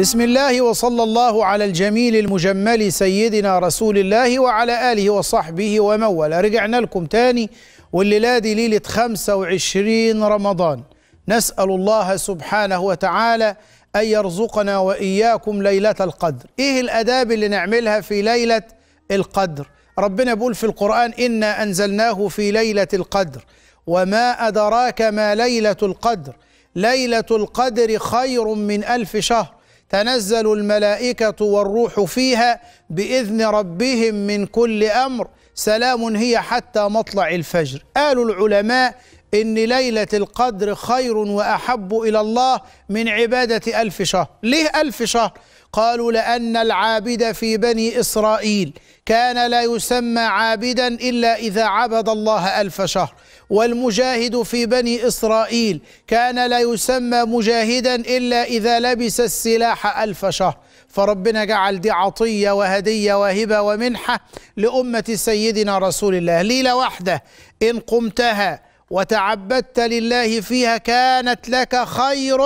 بسم الله وصلى الله على الجميل المجمل سيدنا رسول الله وعلى آله وصحبه ومن رجعنا لكم تاني والليلة دي ليلة 25 رمضان نسأل الله سبحانه وتعالى أن يرزقنا وإياكم ليلة القدر إيه الأداب اللي نعملها في ليلة القدر ربنا بيقول في القرآن إنا أنزلناه في ليلة القدر وما أدراك ما ليلة القدر ليلة القدر خير من ألف شهر تنزل الملائكة والروح فيها بإذن ربهم من كل أمر سلام هي حتى مطلع الفجر قالوا العلماء إن ليلة القدر خير وأحب إلى الله من عبادة ألف شهر ليه ألف شهر؟ قالوا لأن العابد في بني إسرائيل كان لا يسمى عابدا إلا إذا عبد الله ألف شهر والمجاهد في بني إسرائيل كان لا يسمى مجاهدا إلا إذا لبس السلاح ألف شهر فربنا جعل دي عطية وهدية وهبة ومنحة لأمة سيدنا رسول الله ليلة واحدة إن قمتها وتعبدت لله فيها كانت لك خير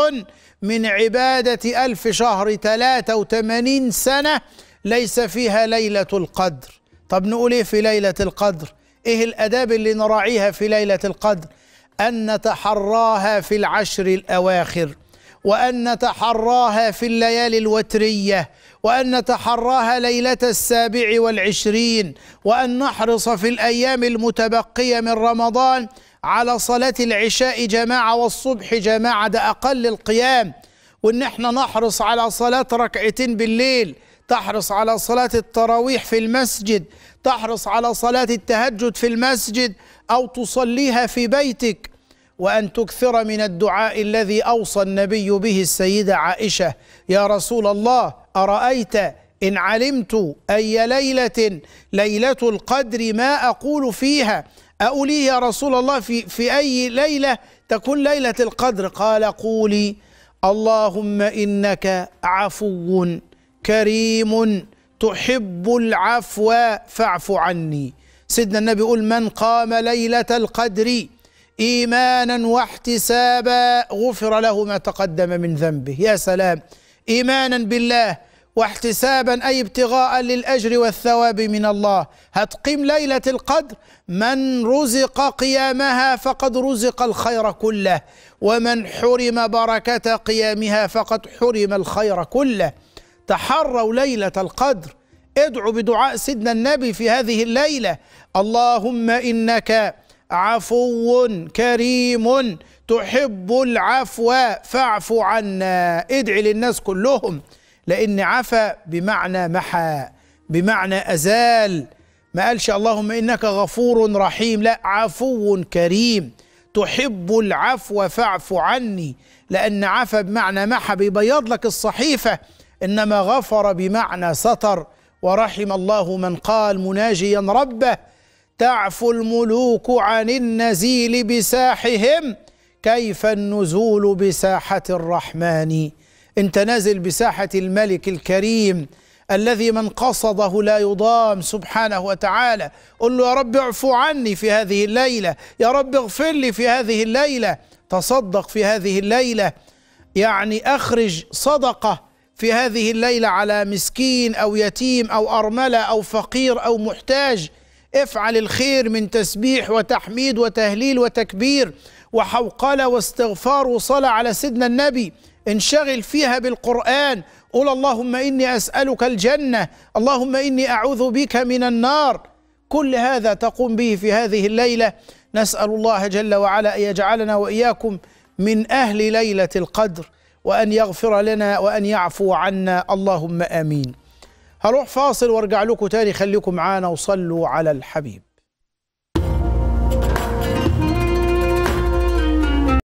من عبادة ألف شهر ثلاثة وثمانين سنة ليس فيها ليلة القدر طب نقول إيه في ليلة القدر؟ ايه الاداب اللي نراعيها في ليله القدر ان نتحراها في العشر الاواخر وان نتحراها في الليالي الوتريه وان نتحراها ليله السابع والعشرين وان نحرص في الايام المتبقيه من رمضان على صلاه العشاء جماعه والصبح جماعه ده اقل القيام وان احنا نحرص على صلاه ركعتين بالليل تحرص على صلاة التراويح في المسجد تحرص على صلاة التهجد في المسجد أو تصليها في بيتك وأن تكثر من الدعاء الذي أوصى النبي به السيدة عائشة يا رسول الله أرأيت إن علمت أي ليلة ليلة القدر ما أقول فيها أقولي يا رسول الله في, في أي ليلة تكون ليلة القدر قال قولي اللهم إنك عفو كريم تحب العفو فاعف عني سيدنا النبي يقول من قام ليلة القدر إيمانا واحتسابا غفر له ما تقدم من ذنبه يا سلام إيمانا بالله واحتسابا أي ابتغاء للأجر والثواب من الله هتقيم ليلة القدر من رزق قيامها فقد رزق الخير كله ومن حرم بركة قيامها فقد حرم الخير كله تحروا ليلة القدر ادعوا بدعاء سيدنا النبي في هذه الليلة اللهم إنك عفو كريم تحب العفو فاعف عنا ادعي للناس كلهم لأن عفا بمعنى محا بمعنى أزال ما قالش اللهم إنك غفور رحيم لا عفو كريم تحب العفو فاعف عني لأن عفا بمعنى محا بيبيض لك الصحيفة انما غفر بمعنى ستر ورحم الله من قال مناجيا ربه تعفو الملوك عن النزيل بساحهم كيف النزول بساحه الرحمن انت نازل بساحه الملك الكريم الذي من قصده لا يضام سبحانه وتعالى قل له يا رب اعفو عني في هذه الليله يا رب اغفر لي في هذه الليله تصدق في هذه الليله يعني اخرج صدقه في هذه الليلة على مسكين أو يتيم أو أرملة أو فقير أو محتاج افعل الخير من تسبيح وتحميد وتهليل وتكبير وحوقلة واستغفار وصلاة على سيدنا النبي انشغل فيها بالقرآن قل اللهم إني أسألك الجنة اللهم إني أعوذ بك من النار كل هذا تقوم به في هذه الليلة نسأل الله جل وعلا أن يجعلنا وإياكم من أهل ليلة القدر وأن يغفر لنا وأن يعفو عنا اللهم آمين هروح فاصل وارجع لكم تاني خليكم معانا وصلوا على الحبيب